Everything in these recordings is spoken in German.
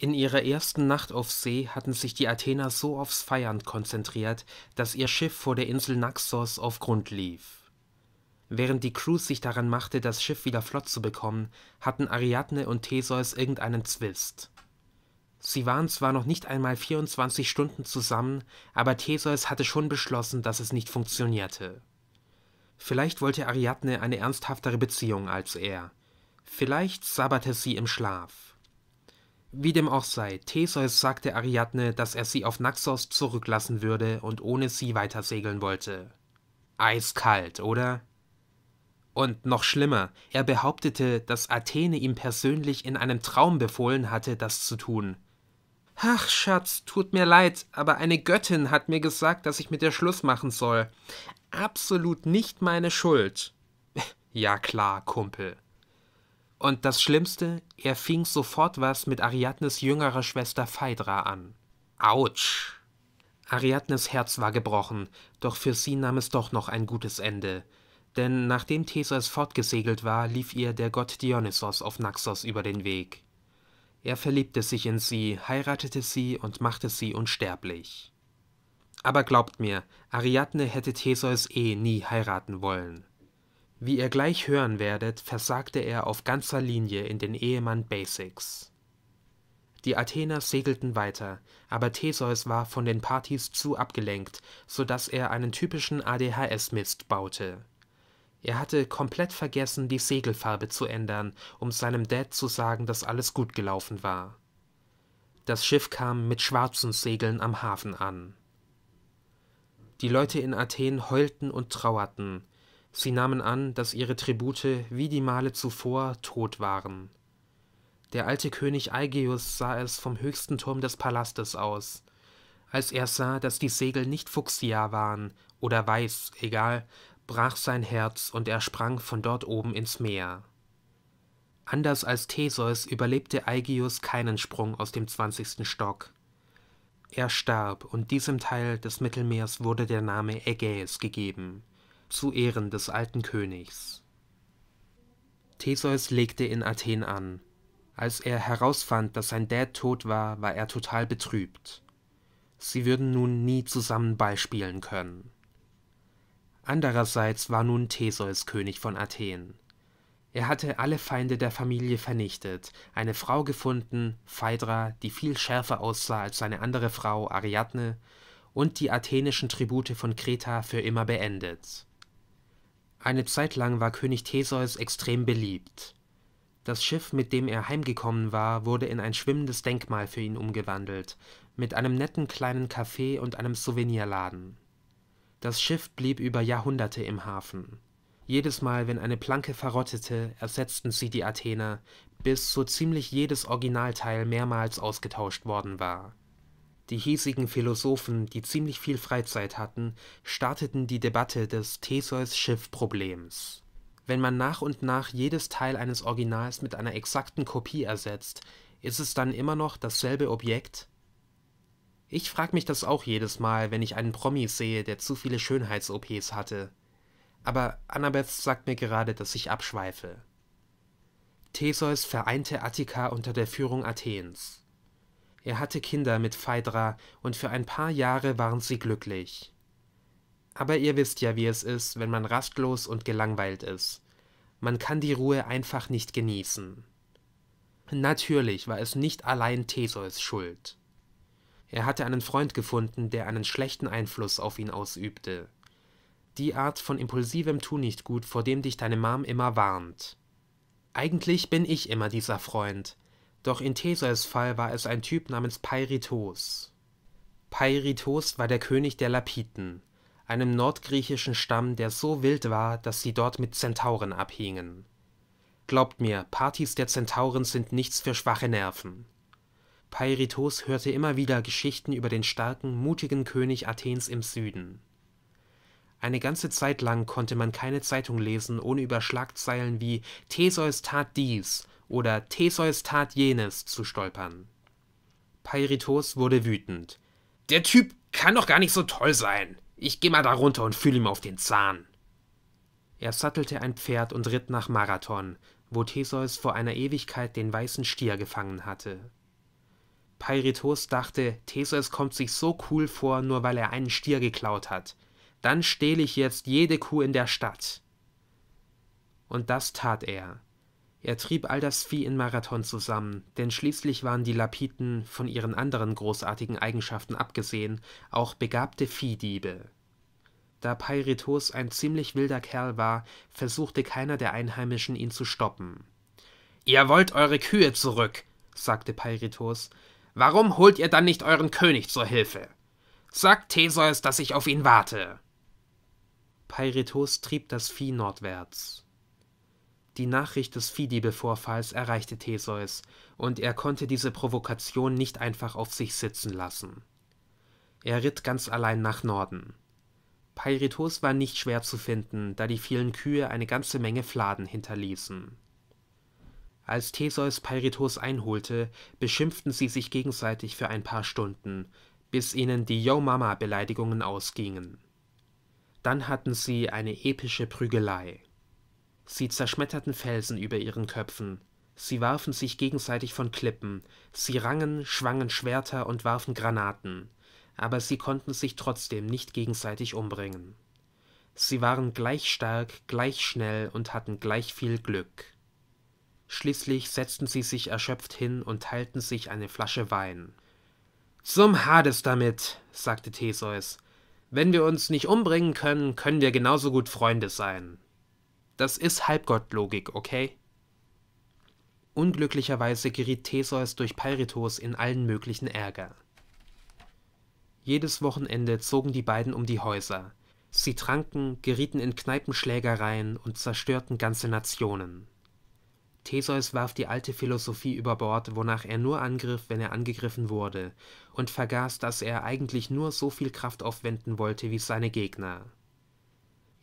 In ihrer ersten Nacht auf See hatten sich die Athener so aufs Feiern konzentriert, dass ihr Schiff vor der Insel Naxos auf Grund lief. Während die Crew sich daran machte, das Schiff wieder flott zu bekommen, hatten Ariadne und Theseus irgendeinen Zwist. Sie waren zwar noch nicht einmal 24 Stunden zusammen, aber Theseus hatte schon beschlossen, dass es nicht funktionierte. Vielleicht wollte Ariadne eine ernsthaftere Beziehung als er. Vielleicht sabberte sie im Schlaf. Wie dem auch sei, Theseus sagte Ariadne, dass er sie auf Naxos zurücklassen würde und ohne sie weitersegeln wollte. Eiskalt, oder? Und noch schlimmer, er behauptete, dass Athene ihm persönlich in einem Traum befohlen hatte, das zu tun. Ach, Schatz, tut mir leid, aber eine Göttin hat mir gesagt, dass ich mit dir Schluss machen soll. Absolut nicht meine Schuld. ja klar, Kumpel. Und das Schlimmste, er fing sofort was mit Ariadnes jüngerer Schwester Phaedra an. Autsch! Ariadnes Herz war gebrochen, doch für sie nahm es doch noch ein gutes Ende. Denn nachdem Theseus fortgesegelt war, lief ihr der Gott Dionysos auf Naxos über den Weg. Er verliebte sich in sie, heiratete sie und machte sie unsterblich. Aber glaubt mir, Ariadne hätte Theseus eh nie heiraten wollen. Wie ihr gleich hören werdet, versagte er auf ganzer Linie in den Ehemann Basics. Die Athener segelten weiter, aber Theseus war von den Partys zu abgelenkt, so dass er einen typischen ADHS-Mist baute. Er hatte komplett vergessen, die Segelfarbe zu ändern, um seinem Dad zu sagen, dass alles gut gelaufen war. Das Schiff kam mit schwarzen Segeln am Hafen an. Die Leute in Athen heulten und trauerten, Sie nahmen an, dass ihre Tribute wie die Male zuvor tot waren. Der alte König Aigeus sah es vom höchsten Turm des Palastes aus. Als er sah, dass die Segel nicht fuchsia waren oder weiß, egal, brach sein Herz und er sprang von dort oben ins Meer. Anders als Theseus überlebte Aigeus keinen Sprung aus dem zwanzigsten Stock. Er starb und diesem Teil des Mittelmeers wurde der Name Ägäis gegeben zu Ehren des alten Königs. Theseus legte in Athen an. Als er herausfand, dass sein Dad tot war, war er total betrübt. Sie würden nun nie zusammen Ballspielen können. Andererseits war nun Theseus König von Athen. Er hatte alle Feinde der Familie vernichtet, eine Frau gefunden, Phaedra, die viel schärfer aussah als seine andere Frau Ariadne, und die athenischen Tribute von Kreta für immer beendet. Eine Zeit lang war König Theseus extrem beliebt. Das Schiff, mit dem er heimgekommen war, wurde in ein schwimmendes Denkmal für ihn umgewandelt, mit einem netten kleinen Café und einem Souvenirladen. Das Schiff blieb über Jahrhunderte im Hafen. Jedes Mal, wenn eine Planke verrottete, ersetzten sie die Athener, bis so ziemlich jedes Originalteil mehrmals ausgetauscht worden war die hiesigen Philosophen, die ziemlich viel Freizeit hatten, starteten die Debatte des Theseus-Schiff-Problems. Wenn man nach und nach jedes Teil eines Originals mit einer exakten Kopie ersetzt, ist es dann immer noch dasselbe Objekt? Ich frage mich das auch jedes Mal, wenn ich einen Promi sehe, der zu viele Schönheits-OPs hatte. Aber Annabeth sagt mir gerade, dass ich abschweife. Theseus vereinte Attika unter der Führung Athens. Er hatte Kinder mit Phaedra und für ein paar Jahre waren sie glücklich. Aber ihr wisst ja, wie es ist, wenn man rastlos und gelangweilt ist. Man kann die Ruhe einfach nicht genießen. Natürlich war es nicht allein Theseus Schuld. Er hatte einen Freund gefunden, der einen schlechten Einfluss auf ihn ausübte. Die Art von impulsivem Tunichtgut, vor dem dich deine Mom immer warnt. Eigentlich bin ich immer dieser Freund, doch in Theseus Fall war es ein Typ namens Peirithoos. Peirithoos war der König der Lapiten, einem nordgriechischen Stamm, der so wild war, dass sie dort mit Zentauren abhingen. Glaubt mir, Partys der Zentauren sind nichts für schwache Nerven. Peirithoos hörte immer wieder Geschichten über den starken, mutigen König Athens im Süden. Eine ganze Zeit lang konnte man keine Zeitung lesen, ohne über Schlagzeilen wie Theseus tat dies oder Theseus tat jenes zu stolpern. Peirithoos wurde wütend. Der Typ kann doch gar nicht so toll sein. Ich geh mal da runter und fühl ihm auf den Zahn. Er sattelte ein Pferd und ritt nach Marathon, wo Theseus vor einer Ewigkeit den weißen Stier gefangen hatte. Peirithoos dachte, Theseus kommt sich so cool vor, nur weil er einen Stier geklaut hat. Dann stehle ich jetzt jede Kuh in der Stadt. Und das tat er. Er trieb all das Vieh in Marathon zusammen, denn schließlich waren die Lapiten, von ihren anderen großartigen Eigenschaften abgesehen, auch begabte Viehdiebe. Da Peirithoos ein ziemlich wilder Kerl war, versuchte keiner der Einheimischen, ihn zu stoppen. »Ihr wollt eure Kühe zurück«, sagte Peirithoos. »Warum holt ihr dann nicht euren König zur Hilfe? Sagt Theseus, dass ich auf ihn warte!« Peirithoos trieb das Vieh nordwärts. Die Nachricht des Viehdiebe-Vorfalls erreichte Theseus, und er konnte diese Provokation nicht einfach auf sich sitzen lassen. Er ritt ganz allein nach Norden. Peirithos war nicht schwer zu finden, da die vielen Kühe eine ganze Menge Fladen hinterließen. Als Theseus Peirithos einholte, beschimpften sie sich gegenseitig für ein paar Stunden, bis ihnen die Yo-Mama-Beleidigungen ausgingen. Dann hatten sie eine epische Prügelei. Sie zerschmetterten Felsen über ihren Köpfen. Sie warfen sich gegenseitig von Klippen. Sie rangen, schwangen Schwerter und warfen Granaten. Aber sie konnten sich trotzdem nicht gegenseitig umbringen. Sie waren gleich stark, gleich schnell und hatten gleich viel Glück. Schließlich setzten sie sich erschöpft hin und teilten sich eine Flasche Wein. Zum Hades damit, sagte Theseus. Wenn wir uns nicht umbringen können, können wir genauso gut Freunde sein. Das ist Halbgottlogik, okay? Unglücklicherweise geriet Theseus durch Peirithos in allen möglichen Ärger. Jedes Wochenende zogen die beiden um die Häuser. Sie tranken, gerieten in Kneipenschlägereien und zerstörten ganze Nationen. Theseus warf die alte Philosophie über Bord, wonach er nur angriff, wenn er angegriffen wurde, und vergaß, dass er eigentlich nur so viel Kraft aufwenden wollte wie seine Gegner.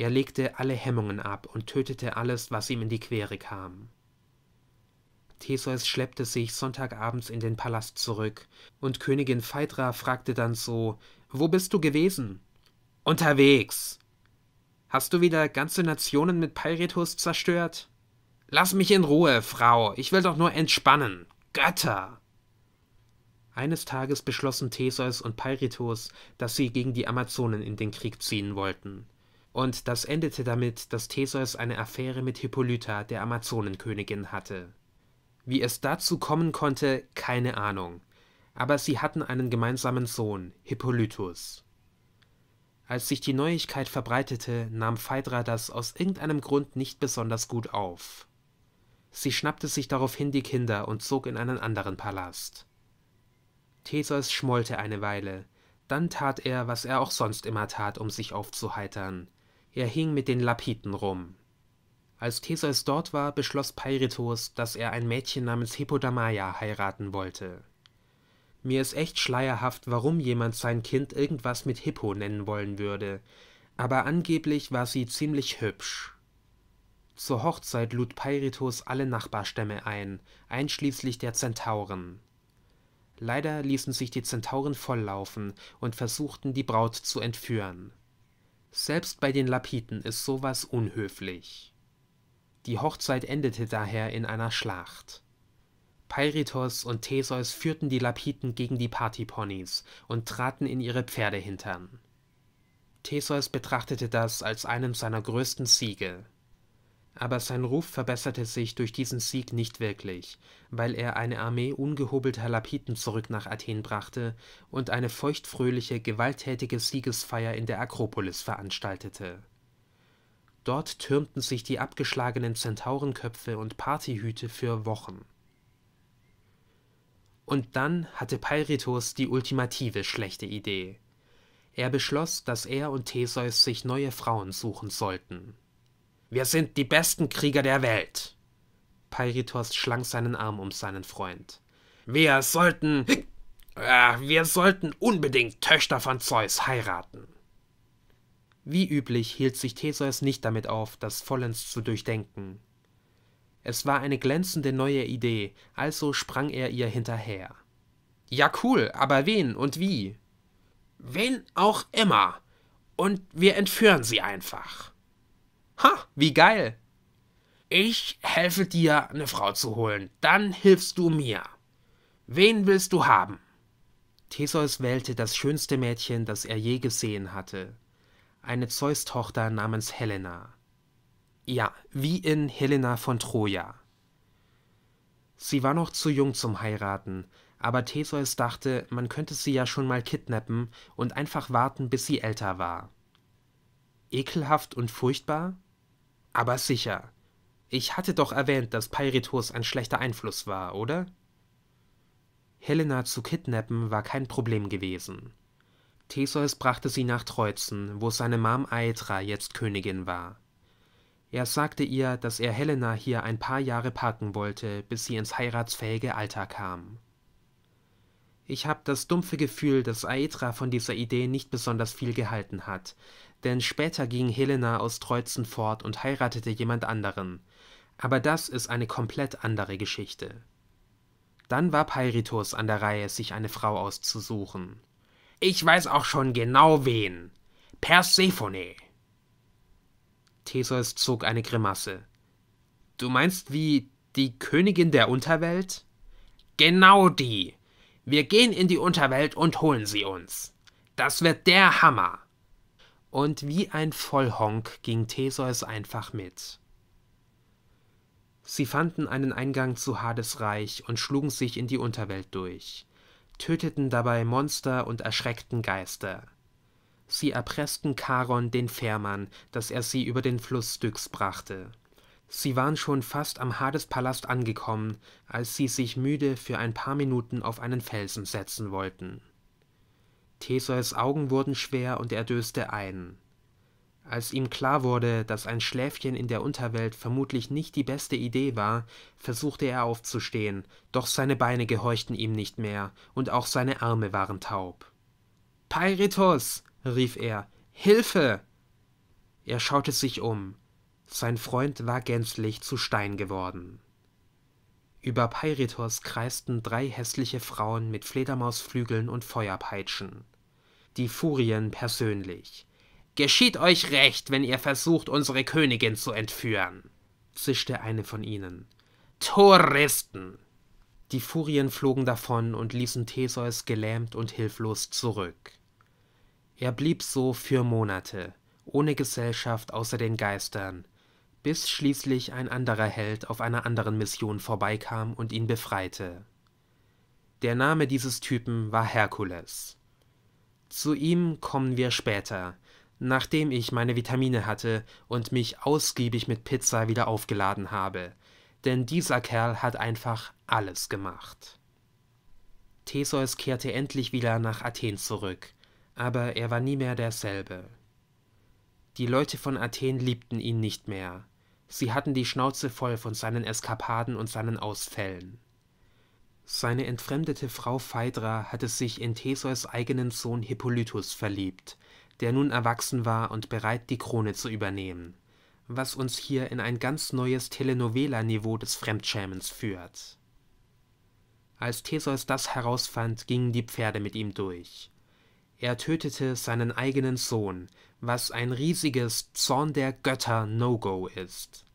Er legte alle Hemmungen ab und tötete alles, was ihm in die Quere kam. Theseus schleppte sich Sonntagabends in den Palast zurück, und Königin Phaedra fragte dann so: Wo bist du gewesen? Unterwegs! Hast du wieder ganze Nationen mit Peiretus zerstört? Lass mich in Ruhe, Frau, ich will doch nur entspannen. Götter! Eines Tages beschlossen Theseus und Peiretus, dass sie gegen die Amazonen in den Krieg ziehen wollten und das endete damit, dass Theseus eine Affäre mit Hippolyta, der Amazonenkönigin, hatte. Wie es dazu kommen konnte, keine Ahnung, aber sie hatten einen gemeinsamen Sohn, Hippolytus. Als sich die Neuigkeit verbreitete, nahm Phaedra das aus irgendeinem Grund nicht besonders gut auf. Sie schnappte sich daraufhin die Kinder und zog in einen anderen Palast. Theseus schmollte eine Weile, dann tat er, was er auch sonst immer tat, um sich aufzuheitern. Er hing mit den Lapiten rum. Als Theseus dort war, beschloss Peirithos, dass er ein Mädchen namens Hippodamaya heiraten wollte. Mir ist echt schleierhaft, warum jemand sein Kind irgendwas mit Hippo nennen wollen würde, aber angeblich war sie ziemlich hübsch. Zur Hochzeit lud Peirithos alle Nachbarstämme ein, einschließlich der Zentauren. Leider ließen sich die Zentauren volllaufen und versuchten, die Braut zu entführen. Selbst bei den Lapiten ist sowas unhöflich. Die Hochzeit endete daher in einer Schlacht. Peirithos und Theseus führten die Lapiten gegen die Partyponys und traten in ihre Pferdehintern. Theseus betrachtete das als einen seiner größten Siege aber sein Ruf verbesserte sich durch diesen Sieg nicht wirklich, weil er eine Armee ungehobelter Lapiten zurück nach Athen brachte und eine feuchtfröhliche, gewalttätige Siegesfeier in der Akropolis veranstaltete. Dort türmten sich die abgeschlagenen Zentaurenköpfe und Partyhüte für Wochen. Und dann hatte Peirithoos die ultimative schlechte Idee. Er beschloss, dass er und Theseus sich neue Frauen suchen sollten. Wir sind die besten Krieger der Welt. Pairitos schlang seinen Arm um seinen Freund. Wir sollten. Äh, wir sollten unbedingt Töchter von Zeus heiraten. Wie üblich hielt sich Theseus nicht damit auf, das vollends zu durchdenken. Es war eine glänzende neue Idee, also sprang er ihr hinterher. Ja, cool, aber wen und wie? Wen auch immer. Und wir entführen sie einfach. Ha, wie geil. Ich helfe dir, eine Frau zu holen. Dann hilfst du mir. Wen willst du haben? Theseus wählte das schönste Mädchen, das er je gesehen hatte. Eine Zeus-Tochter namens Helena. Ja, wie in Helena von Troja. Sie war noch zu jung zum Heiraten, aber Theseus dachte, man könnte sie ja schon mal kidnappen und einfach warten, bis sie älter war. Ekelhaft und furchtbar? Aber sicher. Ich hatte doch erwähnt, dass Peiritors ein schlechter Einfluss war, oder? Helena zu kidnappen war kein Problem gewesen. Theseus brachte sie nach Treuzen, wo seine Mam Aetra jetzt Königin war. Er sagte ihr, dass er Helena hier ein paar Jahre parken wollte, bis sie ins heiratsfähige Alter kam. Ich habe das dumpfe Gefühl, dass Aetra von dieser Idee nicht besonders viel gehalten hat, denn später ging Helena aus Treuzen fort und heiratete jemand anderen. Aber das ist eine komplett andere Geschichte. Dann war Pairitos an der Reihe, sich eine Frau auszusuchen. Ich weiß auch schon genau wen. Persephone. Theseus zog eine Grimasse. Du meinst wie die Königin der Unterwelt? Genau die. Wir gehen in die Unterwelt und holen sie uns. Das wird der Hammer und wie ein Vollhonk ging Theseus einfach mit. Sie fanden einen Eingang zu Hades Reich und schlugen sich in die Unterwelt durch, töteten dabei Monster und erschreckten Geister. Sie erpressten Charon den Fährmann, dass er sie über den Fluss Styx brachte. Sie waren schon fast am Hadespalast angekommen, als sie sich müde für ein paar Minuten auf einen Felsen setzen wollten. Theseus' Augen wurden schwer und er döste ein. Als ihm klar wurde, dass ein Schläfchen in der Unterwelt vermutlich nicht die beste Idee war, versuchte er aufzustehen, doch seine Beine gehorchten ihm nicht mehr und auch seine Arme waren taub. Peirithoos! rief er. Hilfe! Er schaute sich um. Sein Freund war gänzlich zu Stein geworden. Über Peirithos kreisten drei hässliche Frauen mit Fledermausflügeln und Feuerpeitschen. Die Furien persönlich. Geschieht euch recht, wenn ihr versucht, unsere Königin zu entführen, zischte eine von ihnen. Touristen! Die Furien flogen davon und ließen Theseus gelähmt und hilflos zurück. Er blieb so für Monate, ohne Gesellschaft außer den Geistern, bis schließlich ein anderer Held auf einer anderen Mission vorbeikam und ihn befreite. Der Name dieses Typen war Herkules. Zu ihm kommen wir später, nachdem ich meine Vitamine hatte und mich ausgiebig mit Pizza wieder aufgeladen habe, denn dieser Kerl hat einfach alles gemacht. Theseus kehrte endlich wieder nach Athen zurück, aber er war nie mehr derselbe. Die Leute von Athen liebten ihn nicht mehr, Sie hatten die Schnauze voll von seinen Eskapaden und seinen Ausfällen. Seine entfremdete Frau Phaedra hatte sich in Theseus eigenen Sohn Hippolytus verliebt, der nun erwachsen war und bereit, die Krone zu übernehmen, was uns hier in ein ganz neues Telenovela-Niveau des Fremdschämens führt. Als Theseus das herausfand, gingen die Pferde mit ihm durch. Er tötete seinen eigenen Sohn, was ein riesiges Zorn der Götter No-Go ist.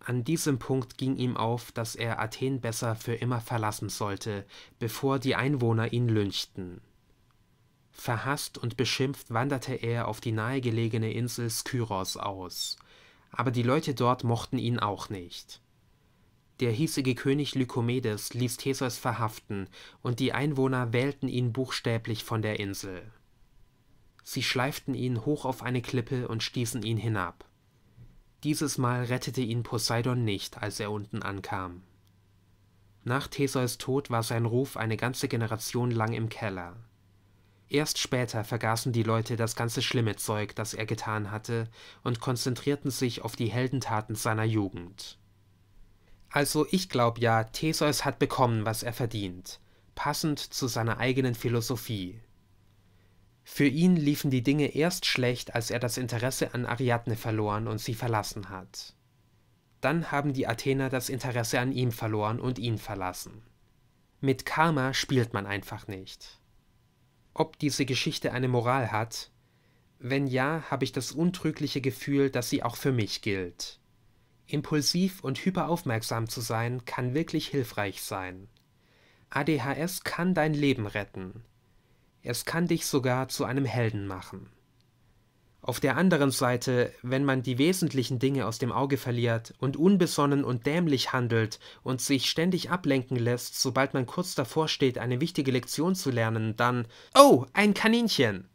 An diesem Punkt ging ihm auf, dass er Athen besser für immer verlassen sollte, bevor die Einwohner ihn lynchten. Verhasst und beschimpft wanderte er auf die nahegelegene Insel Skyros aus, aber die Leute dort mochten ihn auch nicht. Der hiesige König Lykomedes ließ Theseus verhaften, und die Einwohner wählten ihn buchstäblich von der Insel. Sie schleiften ihn hoch auf eine Klippe und stießen ihn hinab. Dieses Mal rettete ihn Poseidon nicht, als er unten ankam. Nach Theseus Tod war sein Ruf eine ganze Generation lang im Keller. Erst später vergaßen die Leute das ganze schlimme Zeug, das er getan hatte, und konzentrierten sich auf die Heldentaten seiner Jugend. Also ich glaube ja, Theseus hat bekommen, was er verdient, passend zu seiner eigenen Philosophie. Für ihn liefen die Dinge erst schlecht, als er das Interesse an Ariadne verloren und sie verlassen hat. Dann haben die Athener das Interesse an ihm verloren und ihn verlassen. Mit Karma spielt man einfach nicht. Ob diese Geschichte eine Moral hat? Wenn ja, habe ich das untrügliche Gefühl, dass sie auch für mich gilt. Impulsiv und hyperaufmerksam zu sein kann wirklich hilfreich sein. ADHS kann dein Leben retten. Es kann dich sogar zu einem Helden machen. Auf der anderen Seite, wenn man die wesentlichen Dinge aus dem Auge verliert und unbesonnen und dämlich handelt und sich ständig ablenken lässt, sobald man kurz davor steht, eine wichtige Lektion zu lernen, dann Oh, ein Kaninchen.